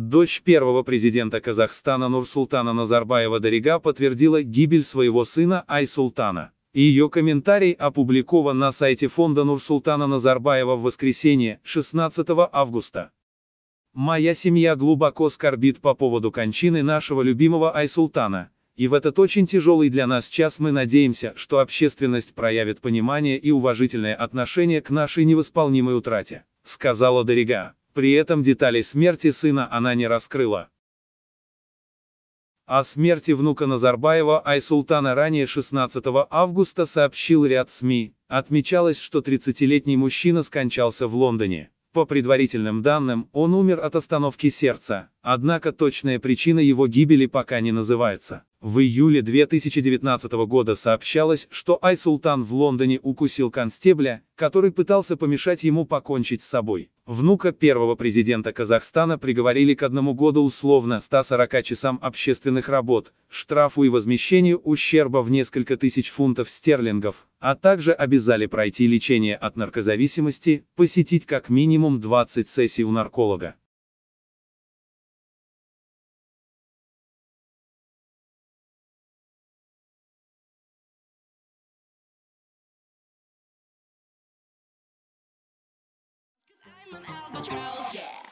Дочь первого президента Казахстана Нурсултана Назарбаева Дарига подтвердила гибель своего сына Айсултана. Ее комментарий опубликован на сайте фонда Нурсултана Назарбаева в воскресенье, 16 августа. «Моя семья глубоко скорбит по поводу кончины нашего любимого Айсултана, и в этот очень тяжелый для нас час мы надеемся, что общественность проявит понимание и уважительное отношение к нашей невосполнимой утрате», — сказала Дорига. При этом деталей смерти сына она не раскрыла. О смерти внука Назарбаева Айсултана ранее 16 августа сообщил ряд СМИ. Отмечалось, что 30-летний мужчина скончался в Лондоне. По предварительным данным, он умер от остановки сердца, однако точная причина его гибели пока не называется. В июле 2019 года сообщалось, что Айсултан в Лондоне укусил констебля, который пытался помешать ему покончить с собой. Внука первого президента Казахстана приговорили к одному году условно 140 часам общественных работ, штрафу и возмещению ущерба в несколько тысяч фунтов стерлингов, а также обязали пройти лечение от наркозависимости, посетить как минимум 20 сессий у нарколога. albatross. Yeah.